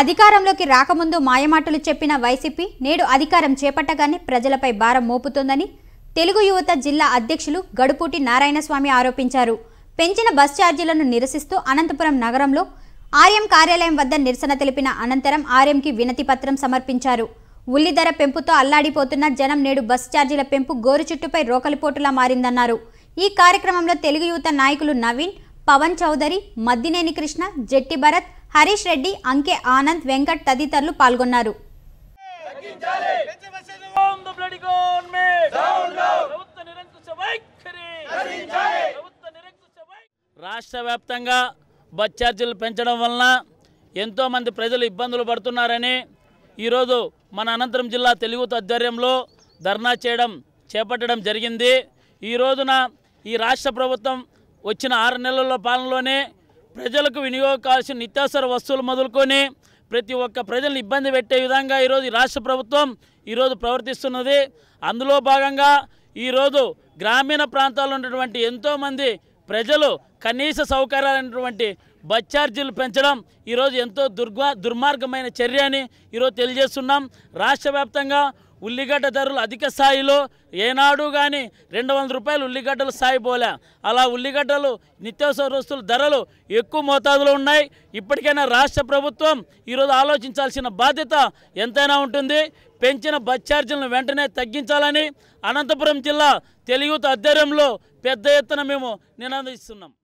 అధికారంలోకి రాకముందు మాయమాటలు చెప్పిన వైసీపీ నేడు అధికారం చేపట్టగానే ప్రజలపై భారం మోపుతోందని తెలుగు యువత జిల్లా అధ్యక్షులు గడుపూటి నారాయణస్వామి ఆరోపించారు పెంచిన బస్ ఛార్జీలను నిరసిస్తూ అనంతపురం నగరంలో ఆర్యం కార్యాలయం వద్ద నిరసన తెలిపిన అనంతరం ఆర్ఎంకి వినతి పత్రం సమర్పించారు ఉల్లి ధర పెంపుతో అల్లాడిపోతున్న జనం నేడు బస్ ఛార్జీల పెంపు గోరు చుట్టుపై రోకలిపోటులా మారిందన్నారు ఈ కార్యక్రమంలో తెలుగు యువత నాయకులు నవీన్ పవన్ చౌదరి మద్దినేని కృష్ణ జెట్టి భరత్ హరీష్ రెడ్డి అంకే ఆనంద్ వెంకట్ తదితరులు పాల్గొన్నారు రాష్ట్ర వ్యాప్తంగా బస్ ఛార్జీలు పెంచడం వలన ఎంతోమంది ప్రజలు ఇబ్బందులు పడుతున్నారని ఈరోజు మన అనంతరం జిల్లా తెలుగు ఆధ్వర్యంలో ధర్నా చేయడం చేపట్టడం జరిగింది ఈ రోజున ఈ రాష్ట్ర ప్రభుత్వం వచ్చిన ఆరు నెలల పాలనలోనే ప్రజలకు కావాల్సిన నిత్యావసర వస్తువులు మొదలుకొని ప్రతి ఒక్క ప్రజలను ఇబ్బంది పెట్టే విధంగా ఈరోజు రాష్ట్ర ప్రభుత్వం ఈరోజు ప్రవర్తిస్తున్నది అందులో భాగంగా ఈరోజు గ్రామీణ ప్రాంతాల్లో ఉన్నటువంటి ఎంతోమంది ప్రజలు కనీస సౌకర్యాలైనటువంటి బస్ ఛార్జీలు పెంచడం ఈరోజు ఎంతో దుర్గా దుర్మార్గమైన చర్య అని ఈరోజు తెలియజేస్తున్నాం రాష్ట్ర వ్యాప్తంగా ఉల్లిగడ్డ ధరలు అధిక స్థాయిలో ఏనాడు కానీ రెండు వందల రూపాయలు ఉల్లిగడ్డలు స్థాయి పోలే అలా ఉల్లిగడ్డలు నిత్యావసర వస్తువుల ధరలు ఎక్కువ మోతాదులో ఉన్నాయి ఇప్పటికైనా రాష్ట్ర ప్రభుత్వం ఈరోజు ఆలోచించాల్సిన బాధ్యత ఎంతైనా ఉంటుంది పెంచిన బస్ ఛార్జీలను వెంటనే తగ్గించాలని అనంతపురం జిల్లా తెలుగుత ఆధ్వర్యంలో పెద్ద ఎత్తున మేము నినాదిస్తున్నాం